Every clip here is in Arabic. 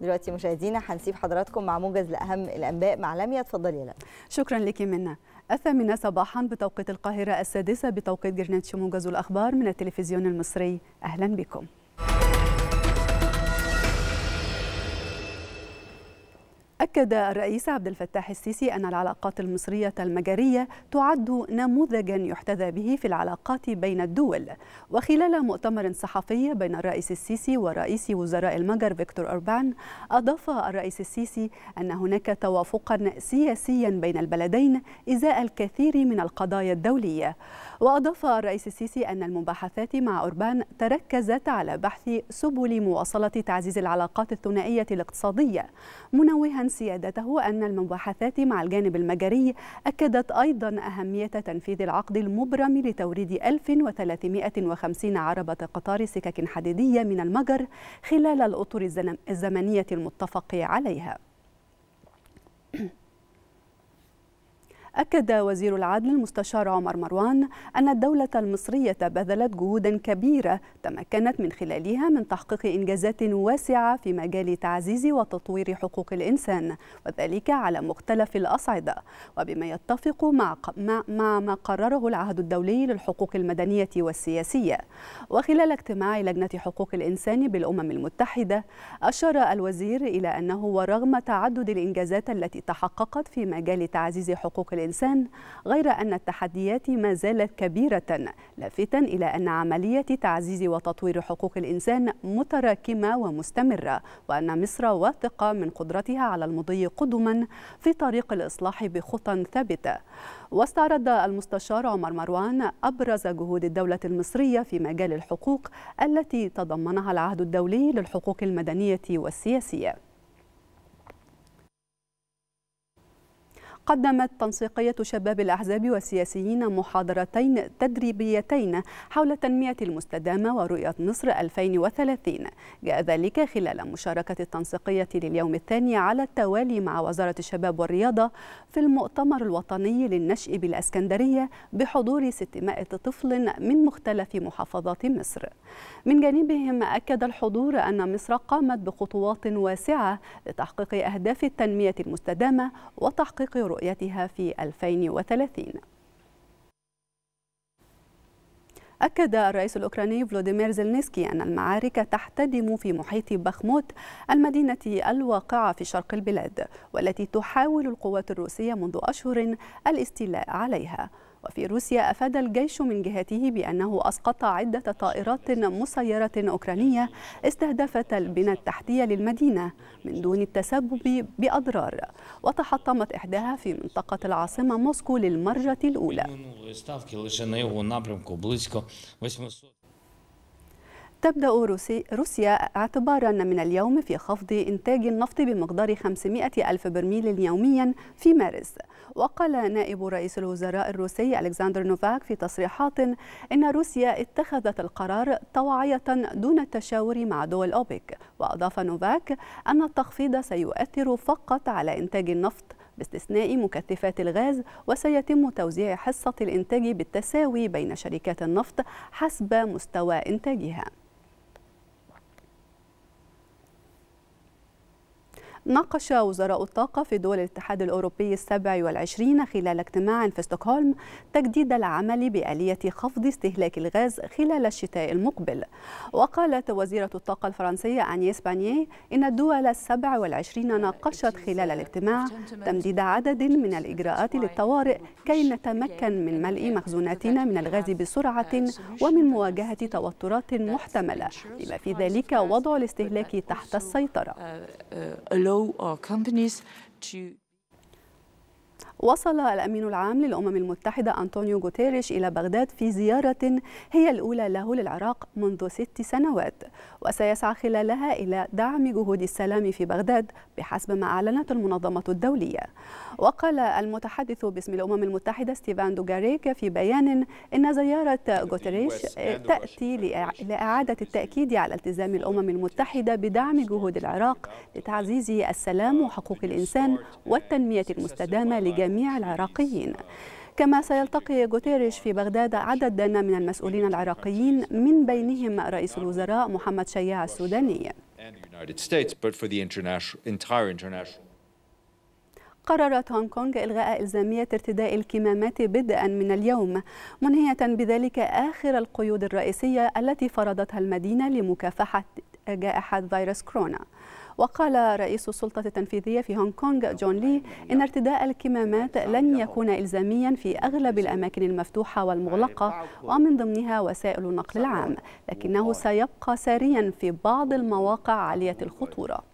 دلوقتي مشاهدينا هنسيب حضراتكم مع موجز لاهم الانباء مع لميا اتفضلي يا لميا شكرا لك منا الثامنة صباحا بتوقيت القاهرة السادسة بتوقيت جرينتش موجز الأخبار من التلفزيون المصري أهلا بكم أكد الرئيس عبد الفتاح السيسي أن العلاقات المصرية المجرية تعد نموذجا يحتذى به في العلاقات بين الدول وخلال مؤتمر صحفي بين الرئيس السيسي ورئيس وزراء المجر فيكتور أوربان أضاف الرئيس السيسي أن هناك توافقا سياسيا بين البلدين إزاء الكثير من القضايا الدولية وأضاف الرئيس السيسي أن المباحثات مع أوربان تركزت على بحث سبل مواصلة تعزيز العلاقات الثنائية الاقتصادية منوها سيادته أن المباحثات مع الجانب المجري أكدت أيضا أهمية تنفيذ العقد المبرم لتوريد 1350 عربة قطار سكك حديدية من المجر خلال الأطر الزمنية المتفق عليها. أكد وزير العدل المستشار عمر مروان أن الدولة المصرية بذلت جهودا كبيرة تمكنت من خلالها من تحقيق إنجازات واسعة في مجال تعزيز وتطوير حقوق الإنسان وذلك على مختلف الأصعدة وبما يتفق مع مع ما قرره العهد الدولي للحقوق المدنية والسياسية وخلال اجتماع لجنة حقوق الإنسان بالأمم المتحدة أشار الوزير إلى أنه ورغم تعدد الإنجازات التي تحققت في مجال تعزيز حقوق الإنسان الإنسان غير أن التحديات ما زالت كبيرة لافتا إلى أن عملية تعزيز وتطوير حقوق الإنسان متراكمة ومستمرة وأن مصر واثقة من قدرتها على المضي قدما في طريق الإصلاح بخطى ثابتة واستعرض المستشار عمر مروان أبرز جهود الدولة المصرية في مجال الحقوق التي تضمنها العهد الدولي للحقوق المدنية والسياسية قدمت تنسيقية شباب الأحزاب والسياسيين محاضرتين تدريبيتين حول التنمية المستدامة ورؤية مصر 2030 جاء ذلك خلال مشاركة التنسيقية لليوم الثاني على التوالي مع وزارة الشباب والرياضة في المؤتمر الوطني للنشء بالأسكندرية بحضور 600 طفل من مختلف محافظات مصر من جانبهم أكد الحضور أن مصر قامت بخطوات واسعة لتحقيق أهداف التنمية المستدامة وتحقيق رؤية رؤيتها في 2030 أكد الرئيس الأوكراني فلوديمير زيلنسكي أن المعارك تحتدم في محيط بخموت المدينة الواقعة في شرق البلاد والتي تحاول القوات الروسية منذ أشهر الاستيلاء عليها وفي روسيا أفاد الجيش من جهته بأنه أسقط عدة طائرات مسيرة أوكرانية استهدفت البنى التحتية للمدينة من دون التسبب بأضرار وتحطمت إحداها في منطقة العاصمة موسكو للمرة الأولى تبدأ روسيا اعتبارا من اليوم في خفض إنتاج النفط بمقدار 500 ألف برميل يوميا في مارس وقال نائب رئيس الوزراء الروسي ألكسندر نوفاك في تصريحات إن روسيا اتخذت القرار طوعية دون التشاور مع دول أوبك وأضاف نوفاك أن التخفيض سيؤثر فقط على إنتاج النفط باستثناء مكثفات الغاز وسيتم توزيع حصة الإنتاج بالتساوي بين شركات النفط حسب مستوى إنتاجها ناقش وزراء الطاقة في دول الاتحاد الأوروبي السبع والعشرين خلال اجتماع في ستوكهولم تجديد العمل بآلية خفض استهلاك الغاز خلال الشتاء المقبل وقالت وزيرة الطاقة الفرنسية أنيس بانيه إن الدول السبع والعشرين ناقشت خلال الاجتماع تمديد عدد من الإجراءات للطوارئ كي نتمكن من ملء مخزوناتنا من الغاز بسرعة ومن مواجهة توترات محتملة بما في ذلك وضع الاستهلاك تحت السيطرة allow our companies to وصل الأمين العام للأمم المتحدة أنطونيو غوتيريش إلى بغداد في زيارة هي الأولى له للعراق منذ ست سنوات وسيسعى خلالها إلى دعم جهود السلام في بغداد بحسب ما أعلنت المنظمة الدولية وقال المتحدث باسم الأمم المتحدة ستيفان دوغاريك في بيان إن زيارة غوتيريش تأتي لإعادة التأكيد على التزام الأمم المتحدة بدعم جهود العراق لتعزيز السلام وحقوق الإنسان والتنمية المستدامة لجميع العراقيين كما سيلتقي غوتيريش في بغداد عددا من المسؤولين العراقيين من بينهم رئيس الوزراء محمد شياع السوداني قررت هونغ كونغ إلغاء إلزامية ارتداء الكمامات بدءا من اليوم منهية بذلك آخر القيود الرئيسية التي فرضتها المدينة لمكافحة جائحة فيروس كورونا وقال رئيس السلطة التنفيذية في هونغ كونغ جون لي إن ارتداء الكمامات لن يكون إلزاميا في أغلب الأماكن المفتوحة والمغلقة ومن ضمنها وسائل النقل العام لكنه سيبقى ساريا في بعض المواقع عالية الخطورة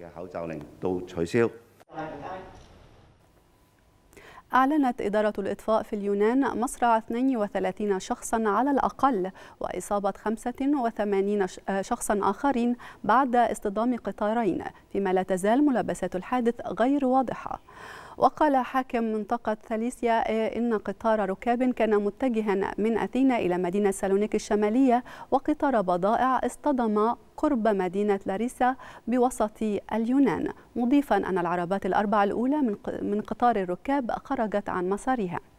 أعلنت إدارة الإطفاء في اليونان مصرع 32 شخصا على الأقل وإصابة 85 آه، شخصا آخرين بعد اصطدام قطارين فيما لا تزال ملابسات الحادث غير واضحة وقال حاكم منطقة ثاليسيا إيه، إن قطار ركاب كان متجها من أثينا إلى مدينة سالونيك الشمالية وقطار بضائع اصطدم قرب مدينة لاريسا بوسط اليونان مضيفا أن العربات الأربع الأولى من قطار الركاب خرجت عن مسارها